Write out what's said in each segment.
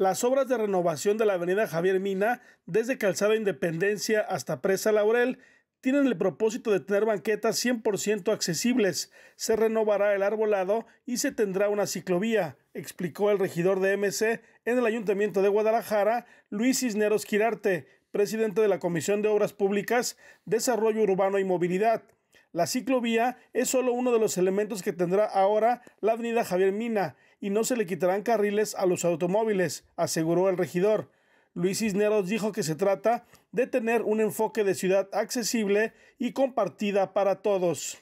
las obras de renovación de la avenida Javier Mina, desde Calzada Independencia hasta Presa Laurel, tienen el propósito de tener banquetas 100% accesibles, se renovará el arbolado y se tendrá una ciclovía, explicó el regidor de MC en el Ayuntamiento de Guadalajara, Luis Cisneros Quirarte, presidente de la Comisión de Obras Públicas, Desarrollo Urbano y Movilidad. La ciclovía es solo uno de los elementos que tendrá ahora la avenida Javier Mina y no se le quitarán carriles a los automóviles, aseguró el regidor. Luis Cisneros dijo que se trata de tener un enfoque de ciudad accesible y compartida para todos.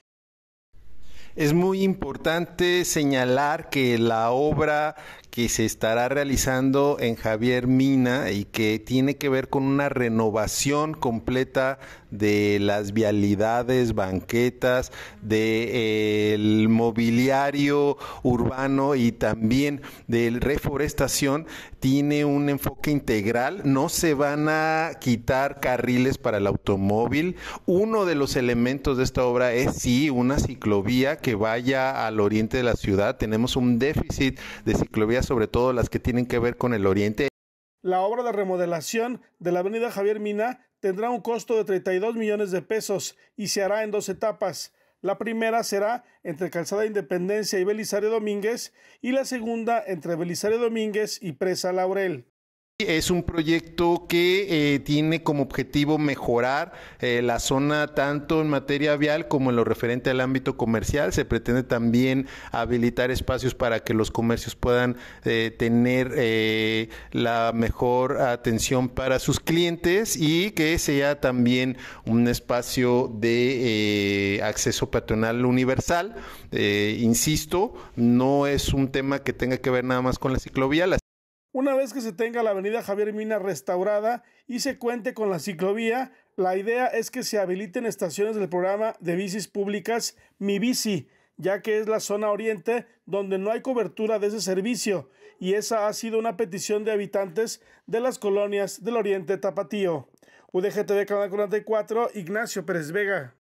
Es muy importante señalar que la obra que se estará realizando en Javier Mina y que tiene que ver con una renovación completa de las vialidades, banquetas, del eh, mobiliario urbano y también de reforestación, tiene un enfoque integral. No se van a quitar carriles para el automóvil. Uno de los elementos de esta obra es sí una ciclovía que vaya al oriente de la ciudad. Tenemos un déficit de ciclovías sobre todo las que tienen que ver con el oriente. La obra de remodelación de la avenida Javier Mina tendrá un costo de 32 millones de pesos y se hará en dos etapas. La primera será entre Calzada Independencia y Belisario Domínguez y la segunda entre Belisario Domínguez y Presa Laurel. Es un proyecto que eh, tiene como objetivo mejorar eh, la zona tanto en materia vial como en lo referente al ámbito comercial. Se pretende también habilitar espacios para que los comercios puedan eh, tener la mejor atención para sus clientes y que sea también un espacio de acceso patronal universal. insisto, no es un tema que tenga que ver nada más con la ciclovía. Una vez que se tenga la avenida Javier Mina restaurada y se cuente con la ciclovía, la idea es que se habiliten estaciones del programa de bicis públicas Mi Bici, ya que es la zona oriente donde no hay cobertura de ese servicio, y esa ha sido una petición de habitantes de las colonias del oriente tapatío. UDGTV Canal 44, Ignacio Pérez Vega.